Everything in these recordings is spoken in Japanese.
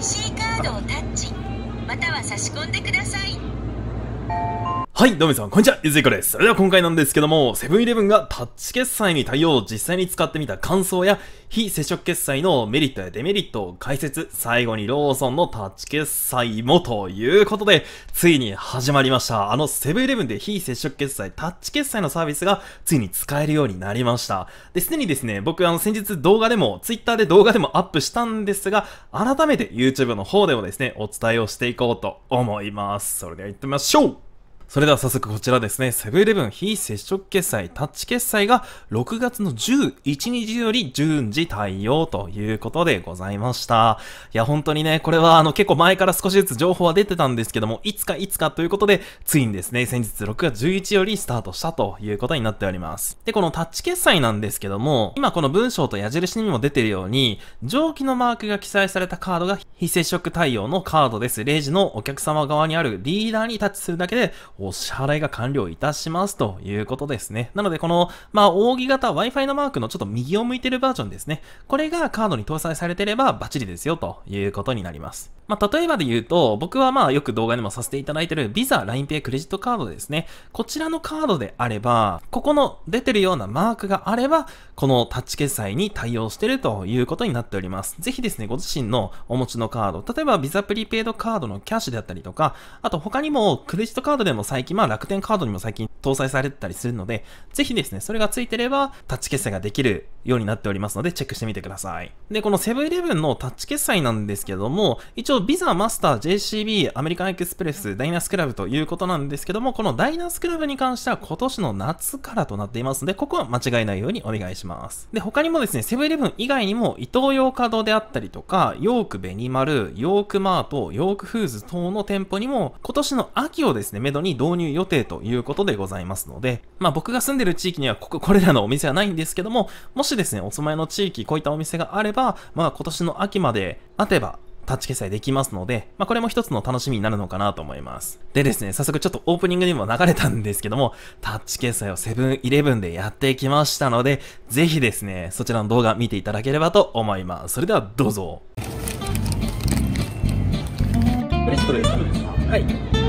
IC カードをタッチまたは差し込んでくださいはい、どうもみさん、こんにちは、ゆずいこです。それでは今回なんですけども、セブンイレブンがタッチ決済に対応、実際に使ってみた感想や、非接触決済のメリットやデメリットを解説、最後にローソンのタッチ決済もということで、ついに始まりました。あのセブンイレブンで非接触決済、タッチ決済のサービスがついに使えるようになりました。で、すでにですね、僕あの先日動画でも、Twitter で動画でもアップしたんですが、改めて YouTube の方でもですね、お伝えをしていこうと思います。それでは行ってみましょうそれでは早速こちらですね、セブンイレブン非接触決済、タッチ決済が6月の11日より順次対応ということでございました。いや、本当にね、これはあの結構前から少しずつ情報は出てたんですけども、いつかいつかということで、ついにですね、先日6月11よりスタートしたということになっております。で、このタッチ決済なんですけども、今この文章と矢印にも出てるように、上記のマークが記載されたカードが非接触対応のカードです。レジのお客様側にあるリーダーにタッチするだけで、お支払いが完了いたしますということですね。なので、この、まあ、扇形 Wi-Fi のマークのちょっと右を向いてるバージョンですね。これがカードに搭載されてればバッチリですよということになります。まあ、例えばで言うと、僕はまあ、よく動画でもさせていただいてる Visa、LINEPay、クレジットカードですね。こちらのカードであれば、ここの出てるようなマークがあれば、このタッチ決済に対応してるということになっております。ぜひですね、ご自身のお持ちのカード、例えば Visa プリペイドカードのキャッシュであったりとか、あと他にもクレジットカードでも最近、まあ楽天カードにも最近搭載されてたりするので、ぜひですね、それがついてればタッチ決済ができるようになっておりますので、チェックしてみてください。で、このセブンイレブンのタッチ決済なんですけども、一応、ビザ、マスター、JCB、アメリカンエクスプレス、ダイナスクラブということなんですけども、このダイナスクラブに関しては今年の夏からとなっていますので、ここは間違いないようにお願いします。で、他にもですね、セブンイレブン以外にも、イトーヨーカドであったりとか、ヨークベニマル、ヨークマート、ヨークフーズ等の店舗にも、今年の秋をですね、めどに導入予定ということでございますので、まあ僕が住んでる地域にはここ、これらのお店はないんですけども、もししですね、お住まいの地域、こういったお店があれば、まあ今年の秋まであてば、タッチ決済できますので、まあ、これも一つの楽しみになるのかなと思います。でですね、早速ちょっとオープニングにも流れたんですけども、タッチ決済をセブンイレブンでやってきましたので、ぜひですね、そちらの動画見ていただければと思います。それではどうぞ。はい。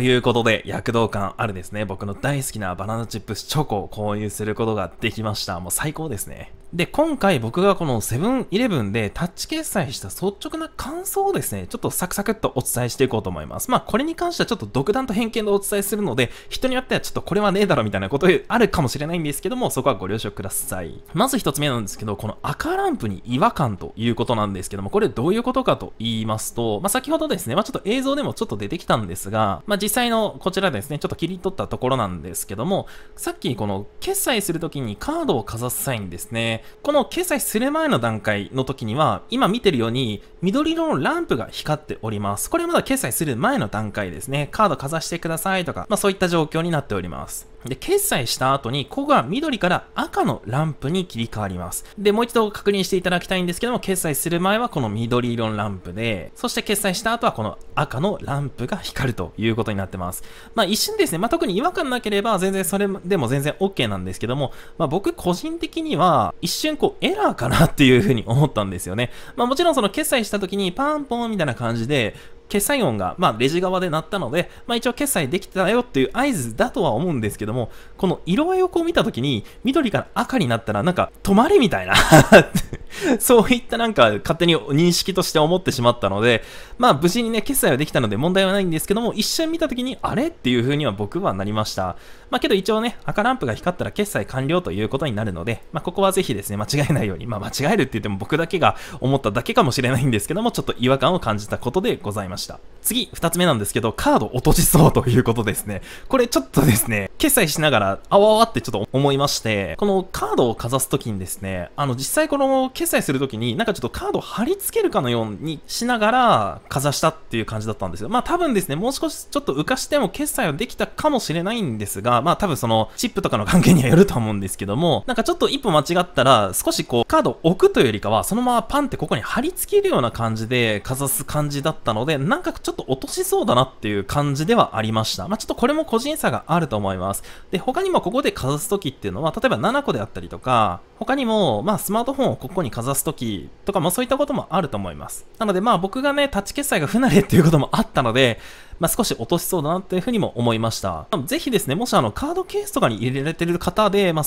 ということで、躍動感あるですね。僕の大好きなバナナチップスチョコを購入することができました。もう最高ですね。で、今回僕がこのセブンイレブンでタッチ決済した率直な感想をですね、ちょっとサクサクっとお伝えしていこうと思います。まあ、これに関してはちょっと独断と偏見でお伝えするので、人によってはちょっとこれはねえだろみたいなことあるかもしれないんですけども、そこはご了承ください。まず一つ目なんですけど、この赤ランプに違和感ということなんですけども、これどういうことかと言いますと、まあ、先ほどですね、まあ、ちょっと映像でもちょっと出てきたんですが、まあ、実際のこちらですね、ちょっと切り取ったところなんですけども、さっきこの決済するときにカードをかざす際にですね、この決済する前の段階の時には、今見てるように緑色のランプが光っております。これまだ決済する前の段階ですね、カードかざしてくださいとか、まあそういった状況になっております。で、決済した後に、ここが緑から赤のランプに切り替わります。で、もう一度確認していただきたいんですけども、決済する前はこの緑色のランプで、そして決済した後はこの赤のランプが光るということになってます。まあ一瞬ですね、まあ特に違和感なければ全然それでも全然 OK なんですけども、まあ僕個人的には一瞬こうエラーかなっていうふうに思ったんですよね。まあもちろんその決済した時にパンポンみたいな感じで、決済音が、まあ、レジ側で鳴ったので、まあ、一応決済できたよっていう合図だとは思うんですけども、この色合いをこう見た時に、緑から赤になったら、なんか、止まれみたいな そういったなんか勝手に認識として思ってしまったので、まあ無事にね、決済はできたので問題はないんですけども、一瞬見た時にあれっていう風には僕はなりました。まあけど一応ね、赤ランプが光ったら決済完了ということになるので、まあここはぜひですね、間違えないように、まあ間違えるって言っても僕だけが思っただけかもしれないんですけども、ちょっと違和感を感じたことでございました。次、二つ目なんですけど、カード落としそうということですね。これちょっとですね、決済しながら、あわあわってちょっと思いまして、このカードをかざすときにですね、あの実際この決済するときに、なんかちょっとカードを貼り付けるかのようにしながら、かざしたっていう感じだったんですよ。まあ多分ですね、もう少しちょっと浮かしても決済はできたかもしれないんですが、まあ多分その、チップとかの関係にはよると思うんですけども、なんかちょっと一歩間違ったら、少しこう、カードを置くというよりかは、そのままパンってここに貼り付けるような感じで、かざす感じだったので、なんかちょっと落としそうだなっていう感じではありました。まあちょっとこれも個人差があると思います。で、他にもここでかざすときっていうのは、例えば7個であったりとか、他にも、まあスマートフォンをここににかざすときとかもそういったこともあると思います。なのでまあ僕がね、タッチ決済が不慣れっていうこともあったので、まあ少し落としそうだなっていうふうにも思いました。ぜひですね、もしあのカードケースとかに入れられてる方で、まあ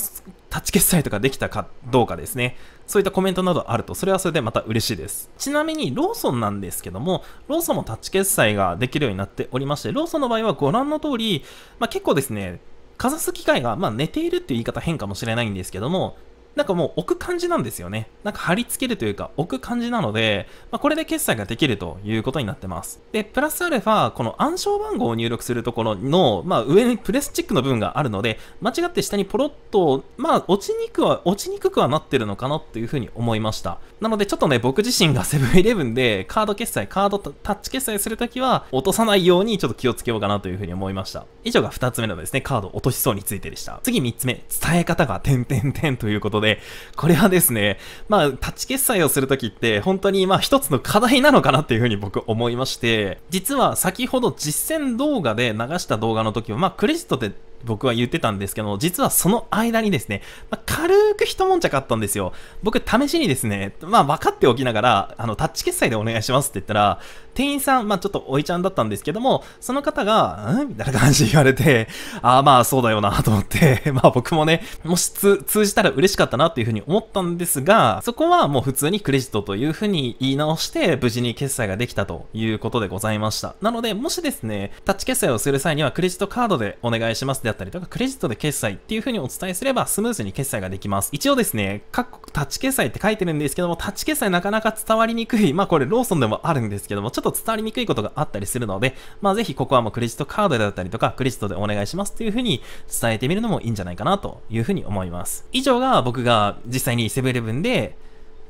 タッチ決済とかできたかどうかですね。そういったコメントなどあると、それはそれでまた嬉しいです。ちなみにローソンなんですけども、ローソンもタッチ決済ができるようになっておりまして、ローソンの場合はご覧の通り、まあ結構ですね、かざす機会が、まあ、寝ているっていう言い方変かもしれないんですけども、なんかもう置く感じなんですよね。なんか貼り付けるというか置く感じなので、まあ、これで決済ができるということになってます。で、プラスアルファ、この暗証番号を入力するところの、まあ、上にプレスチックの部分があるので、間違って下にポロッと、まあ、落ちにくは、落ちにくくはなってるのかなっていうふうに思いました。なのでちょっとね、僕自身がセブンイレブンでカード決済、カードタッチ決済するときは落とさないようにちょっと気をつけようかなというふうに思いました。以上が二つ目のですね、カード落としそうについてでした。次三つ目、伝え方が点々点ということで、で、これはですね、まあ、タッチ決済をするときって、本当にまあ一つの課題なのかなっていうふうに僕思いまして、実は先ほど実践動画で流した動画の時は、まあクレジットで僕は言ってたんですけど、実はその間にですね、まあ、軽く一悶着あったんですよ。僕、試しにですね、まあ、分かっておきながら、あの、タッチ決済でお願いしますって言ったら、店員さん、まあちょっとおいちゃんだったんですけども、その方が、んみたいな感じで言われて、ああまあそうだよなと思って、まあ僕もね、もし通じたら嬉しかったなっていうふうに思ったんですが、そこはもう普通にクレジットというふうに言い直して、無事に決済ができたということでございました。なので、もしですね、タッチ決済をする際にはクレジットカードでお願いしますであったりとか、クレジットで決済っていうふうにお伝えすればスムーズに決済ができます。一応ですね、各国タッチ決済って書いてるんですけども、タッチ決済なかなか伝わりにくい。まあこれローソンでもあるんですけども、ちょっとと伝わりにくいことがあったりするので、まあぜひここはもうクレジットカードだったりとか、クレジットでお願いしますというふうに伝えてみるのもいいんじゃないかなというふうに思います。以上が僕が実際にセブンイレブンで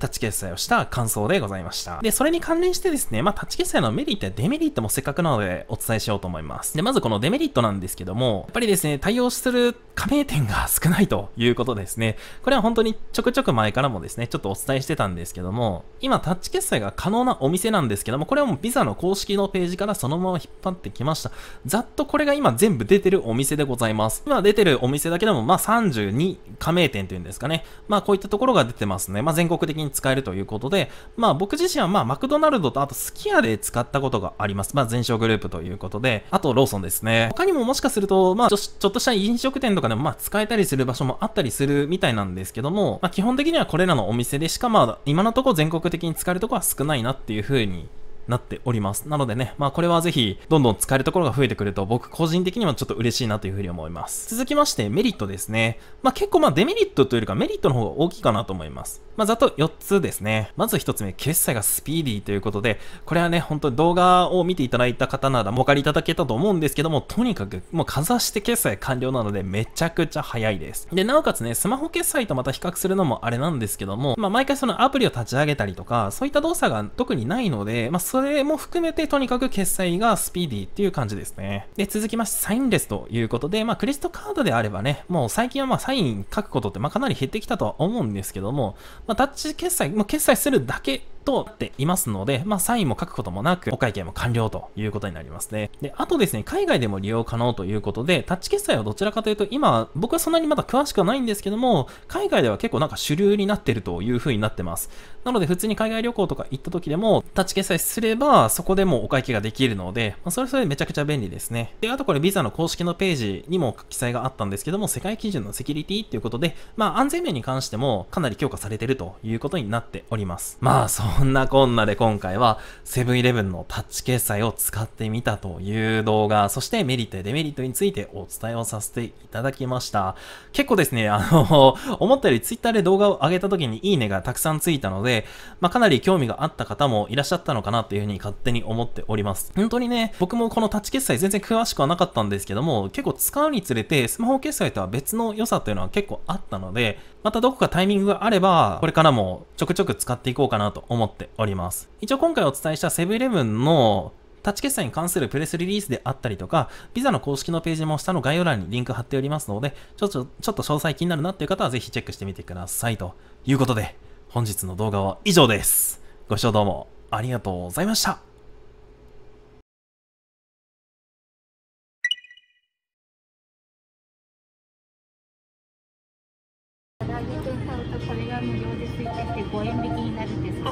タッチ決済をした感想でございました。で、それに関連してですね、まあ、タッチ決済のメリットやデメリットもせっかくなのでお伝えしようと思います。で、まずこのデメリットなんですけども、やっぱりですね、対応する加盟店が少ないということですね。これは本当にちょくちょく前からもですね、ちょっとお伝えしてたんですけども、今タッチ決済が可能なお店なんですけども、これはもうビザの公式のページからそのまま引っ張ってきました。ざっとこれが今全部出てるお店でございます。今出てるお店だけでも、まあ、32加盟店というんですかね。まあ、こういったところが出てますね。まあ、全国的に使えるということで、まあ僕自身はまあマクドナルドとあとスキヤで使ったことがあります。まあ全商グループということで、あとローソンですね。他にももしかすると、まあちょちょっとした飲食店とかでもまあ使えたりする場所もあったりするみたいなんですけども、まあ基本的にはこれらのお店でしかまあ今のところ全国的に使えるところは少ないなっていう風になっております。なのでね、まあこれはぜひ、どんどん使えるところが増えてくると、僕個人的にはちょっと嬉しいなというふうに思います。続きまして、メリットですね。まあ結構まあデメリットというかメリットの方が大きいかなと思います。まあ、ざっと4つですね。まず1つ目、決済がスピーディーということで、これはね、本当に動画を見ていただいた方ならお分かりいただけたと思うんですけども、とにかくもうかざして決済完了なので、めちゃくちゃ早いです。で、なおかつね、スマホ決済とまた比較するのもあれなんですけども、まあ、毎回そのアプリを立ち上げたりとか、そういった動作が特にないので、まあ、それも含めてとにかく決済がスピーディーっていう感じですね。で、続きまして、サインレスということで、まあ、クレジットカードであればね、もう最近はまあ、サイン書くことってまあ、かなり減ってきたとは思うんですけども、まあ、タッチ決済、まあ、決済するだけ通っていますので、まあ、サインも書くこともなく、お会計も完了ということになりますね。で、あとですね、海外でも利用可能ということで、タッチ決済はどちらかというと、今、僕はそんなにまだ詳しくはないんですけども、海外では結構なんか主流になってるという風になってます。なので、普通に海外旅行とか行った時でも、タッチ決済すれば、そこでもお会計ができるので、まあ、それそれめちゃくちゃ便利ですね。で、あとこれ、visa の公式のページにも記載があったんですけども、世界基準のセキュリティっていうことで、まあ、安全面に関してもかなり強化されてるということになっております。まあ、そうこんなこんなで今回はセブンイレブンのタッチ決済を使ってみたという動画、そしてメリットデメリットについてお伝えをさせていただきました。結構ですね、あの、思ったより Twitter で動画を上げた時にいいねがたくさんついたので、まあ、かなり興味があった方もいらっしゃったのかなというふうに勝手に思っております。本当にね、僕もこのタッチ決済全然詳しくはなかったんですけども、結構使うにつれてスマホ決済とは別の良さというのは結構あったので、またどこかタイミングがあれば、これからもちょくちょく使っていこうかなと思います。思っております。一応今回お伝えしたセブンイレブンのタッチ決済に関するプレスリリースであったりとか、ビザの公式のページも下の概要欄にリンク貼っておりますので、ちょっと、ちょっと詳細気になるなっていう方はぜひチェックしてみてください。ということで、本日の動画は以上です。ご視聴どうもありがとうございました。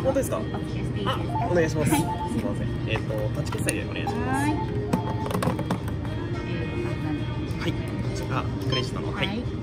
本当ですかあ、お願いします、すみませんえっ、ー、と、タッチ決済でお願いしますはい、こちらクレジットのはい